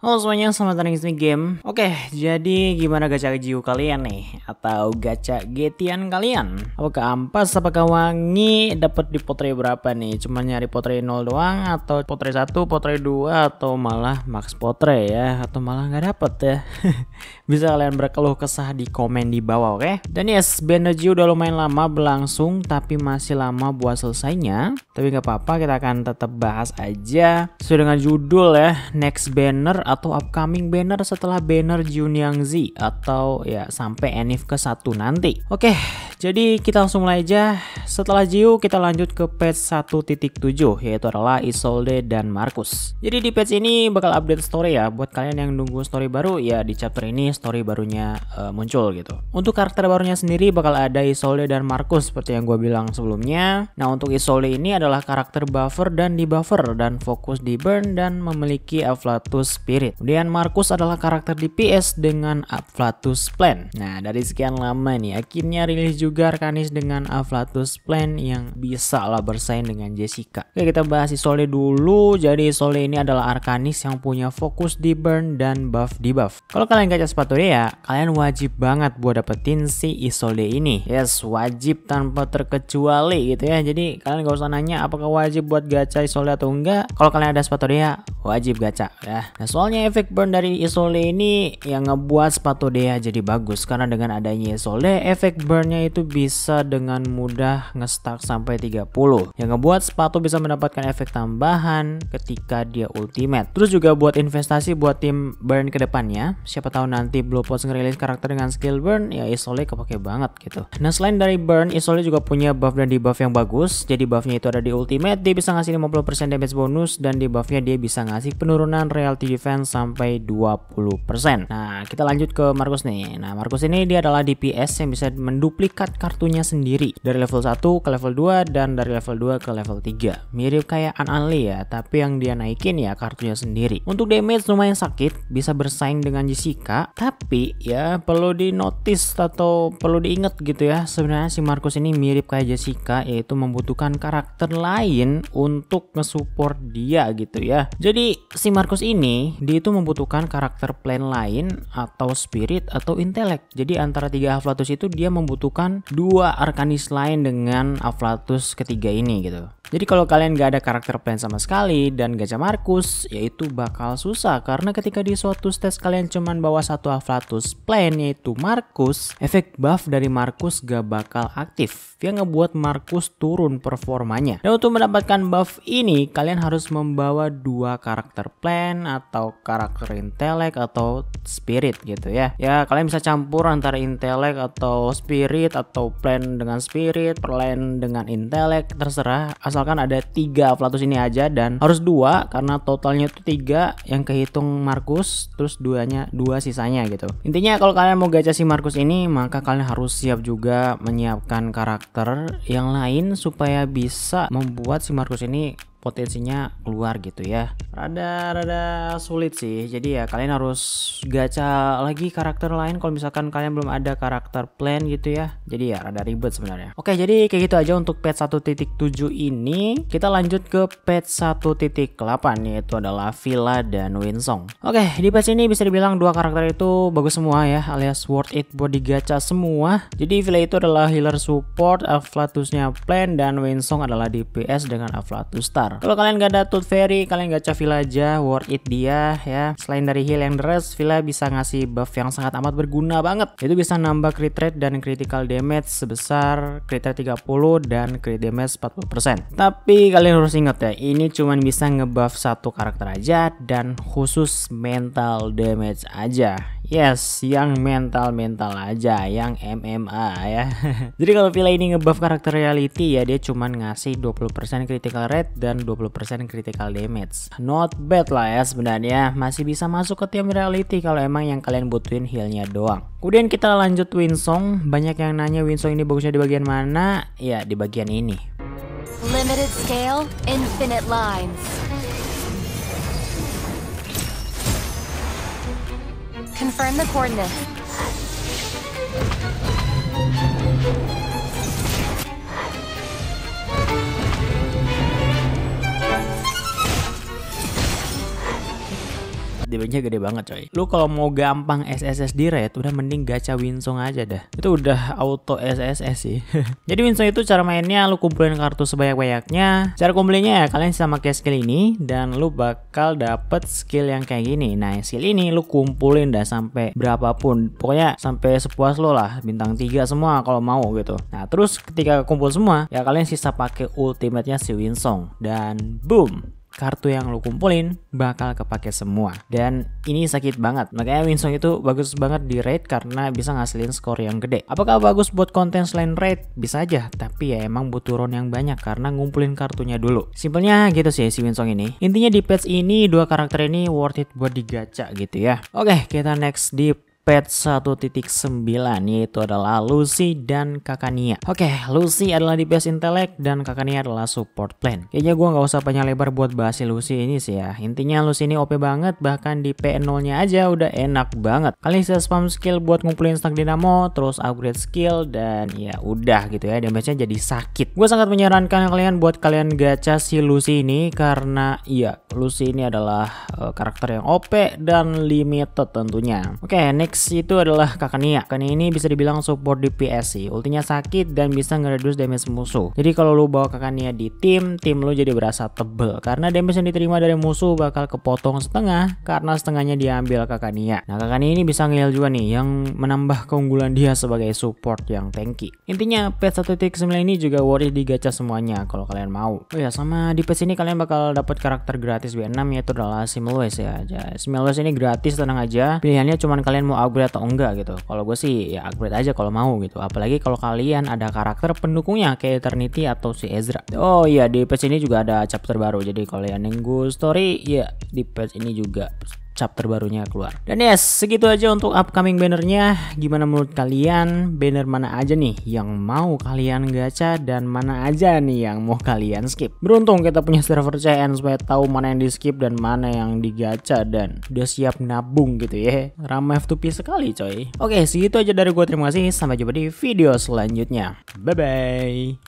Halo semuanya, selamat datang di Game. Oke, jadi gimana gacha jiu kalian nih? Atau gacha getian kalian? Apakah ampas, apakah wangi? Dapat di potre berapa nih? Cuma nyari potre 0 doang atau potre 1, potre 2 atau malah max potre ya? Atau malah nggak dapet ya? Bisa kalian berkeluh kesah di komen di bawah, oke? Okay? Dan yes, banner Jiu udah lumayan lama berlangsung tapi masih lama buat selesainya. Tapi nggak apa-apa, kita akan tetap bahas aja sesuai dengan judul ya, next banner atau upcoming banner setelah banner Jun Yang Z atau ya sampai Enif ke satu nanti. Oke, okay, jadi kita langsung mulai aja. Setelah Jiu kita lanjut ke patch 1.7 yaitu adalah Isolde dan Markus. Jadi di patch ini bakal update story ya. Buat kalian yang nunggu story baru ya di chapter ini story barunya uh, muncul gitu. Untuk karakter barunya sendiri bakal ada Isolde dan Markus, seperti yang gue bilang sebelumnya. Nah untuk Isolde ini adalah karakter buffer dan debuffer dan fokus di burn dan memiliki Aflatus Spirit. Kemudian Markus adalah karakter DPS dengan Aflatus Plan. Nah dari sekian lama nih akhirnya rilis juga juga Arkanis dengan Avlatus Plan yang bisa lah bersaing dengan Jessica. Oke kita bahas Sole dulu. Jadi Sole ini adalah Arkanis yang punya fokus di burn dan buff di buff. Kalau kalian gacha sepatu ya, kalian wajib banget buat dapetin si Isole ini. Yes, wajib tanpa terkecuali gitu ya. Jadi kalian gak usah nanya apakah wajib buat gacha Isole atau enggak. Kalau kalian ada sepatu ya, wajib gacha ya. Nah soalnya efek burn dari Isole ini yang ngebuat sepatu dia jadi bagus karena dengan adanya Isole efek burnnya itu bisa dengan mudah ngestak sampai 30 yang ngebuat sepatu bisa mendapatkan efek tambahan ketika dia ultimate. Terus juga buat investasi buat tim burn kedepannya siapa tahu nanti Post ngerilis karakter dengan skill burn ya Isole kepake banget gitu. Nah selain dari burn Isole juga punya buff dan debuff yang bagus jadi buffnya itu ada di ultimate dia bisa ngasih 50% damage bonus dan debuffnya dia bisa ngasih penurunan reality defense sampai 20%. Nah, kita lanjut ke Marcus nih. Nah, Marcus ini dia adalah DPS yang bisa menduplikat kartunya sendiri dari level 1 ke level 2 dan dari level 2 ke level 3. Mirip kayak An ya, tapi yang dia naikin ya kartunya sendiri. Untuk damage lumayan sakit, bisa bersaing dengan Jessica, tapi ya perlu di notice atau perlu diingat gitu ya. Sebenarnya si Marcus ini mirip kayak Jessica yaitu membutuhkan karakter lain untuk ngesupport dia gitu ya. Jadi jadi si Markus ini dia itu membutuhkan karakter plan lain atau spirit atau intelek. Jadi antara tiga Aflatus itu dia membutuhkan dua arkanis lain dengan Aflatus ketiga ini gitu. Jadi kalau kalian gak ada karakter plan sama sekali dan Gajah Markus, yaitu bakal susah karena ketika di suatu stage kalian cuman bawa satu Aflatus plan yaitu Markus, efek buff dari Markus gak bakal aktif yang ngebuat Markus turun performanya. Dan untuk mendapatkan buff ini, kalian harus membawa dua karakter plan atau karakter intelek atau spirit gitu ya. Ya kalian bisa campur antara intelek atau spirit atau plan dengan spirit, plan dengan intelek terserah asal misalkan ada tiga Flatus ini aja dan harus dua karena totalnya itu tiga yang kehitung Markus terus duanya dua sisanya gitu intinya kalau kalian mau gacha si Markus ini maka kalian harus siap juga menyiapkan karakter yang lain supaya bisa membuat si Markus ini potensinya keluar gitu ya rada rada sulit sih jadi ya kalian harus gacha lagi karakter lain kalau misalkan kalian belum ada karakter plan gitu ya jadi ya rada ribet sebenarnya oke jadi kayak gitu aja untuk patch 1.7 ini kita lanjut ke patch 1.8 yaitu adalah Villa dan Winsong oke di patch ini bisa dibilang dua karakter itu bagus semua ya alias worth it buat digacha semua jadi Villa itu adalah healer support Aflatusnya plan dan Winsong adalah DPS dengan Aflatus star besar. Kalau kalian gak ada Tooth Fairy, kalian gak Villa aja, worth it dia ya. Selain dari heal yang rest Villa bisa ngasih buff yang sangat amat berguna banget. Itu bisa nambah crit rate dan critical damage sebesar crit rate 30 dan crit damage 40%. Tapi kalian harus ingat ya, ini cuma bisa ngebuff satu karakter aja dan khusus mental damage aja Yes, yang mental-mental aja, yang MMA ya. Jadi kalau Villa ini ngebuff karakter reality ya, dia cuman ngasih 20% critical rate dan 20% critical damage. Not bad lah ya sebenarnya, masih bisa masuk ke tim reality kalau emang yang kalian butuhin healnya doang. Kemudian kita lanjut Winsong, banyak yang nanya Winsong ini bagusnya di bagian mana? Ya, di bagian ini. Limited scale, infinite lines. Confirm the coordinates. dp gede banget coy. Lu kalau mau gampang SSS di udah mending gacha Winsong aja dah. Itu udah auto SSS sih. Jadi Winsong itu cara mainnya lu kumpulin kartu sebanyak-banyaknya. Cara kumpulinnya ya kalian sama kayak skill ini dan lu bakal dapet skill yang kayak gini. Nah, skill ini lu kumpulin dah sampai berapapun. Pokoknya sampai sepuas lo lah, bintang 3 semua kalau mau gitu. Nah, terus ketika kumpul semua, ya kalian sisa pakai ultimate-nya si Winsong dan boom kartu yang lo kumpulin bakal kepake semua. Dan ini sakit banget. Makanya Winsong itu bagus banget di raid karena bisa ngasilin skor yang gede. Apakah bagus buat konten selain raid? Bisa aja, tapi ya emang butuh round yang banyak karena ngumpulin kartunya dulu. Simpelnya gitu sih si Winsong ini. Intinya di patch ini dua karakter ini worth it buat digacha gitu ya. Oke, kita next di patch 1.9 yaitu adalah Lucy dan Kakania. Oke, okay, Lucy adalah DPS Intellect dan Kakania adalah support plan. Kayaknya gua nggak usah banyak lebar buat bahas si Lucy ini sih ya. Intinya Lucy ini OP banget bahkan di P0-nya aja udah enak banget. Kalian bisa spam skill buat ngumpulin stack dinamo, terus upgrade skill dan ya udah gitu ya. Damage-nya jadi sakit. Gue sangat menyarankan kalian buat kalian gacha si Lucy ini karena ya Lucy ini adalah uh, karakter yang OP dan limited tentunya. Oke, okay, next Next itu adalah Kakania. Kakania ini bisa dibilang support DPS sih. Ultinya sakit dan bisa ngereduce damage musuh. Jadi kalau lu bawa Kakania di tim, tim lu jadi berasa tebel. Karena damage yang diterima dari musuh bakal kepotong setengah karena setengahnya diambil Kakania. Nah Kakania ini bisa ngeheal juga nih yang menambah keunggulan dia sebagai support yang tanky. Intinya patch 1.9 ini juga worth di gacha semuanya kalau kalian mau. Oh ya sama di PS ini kalian bakal dapat karakter gratis W6 yaitu adalah Simulus ya. Simulus ini gratis tenang aja. Pilihannya cuman kalian mau upgrade atau enggak gitu kalau gue sih ya upgrade aja kalau mau gitu apalagi kalau kalian ada karakter pendukungnya kayak Eternity atau si Ezra oh iya di patch ini juga ada chapter baru jadi kalau yang nunggu story ya di patch ini juga chapter barunya keluar. Dan yes, segitu aja untuk upcoming bannernya. Gimana menurut kalian banner mana aja nih yang mau kalian gacha dan mana aja nih yang mau kalian skip. Beruntung kita punya server CN supaya tahu mana yang di skip dan mana yang digacha dan udah siap nabung gitu ya. Ramai F2P sekali coy. Oke, segitu aja dari gue. Terima kasih. Sampai jumpa di video selanjutnya. Bye-bye.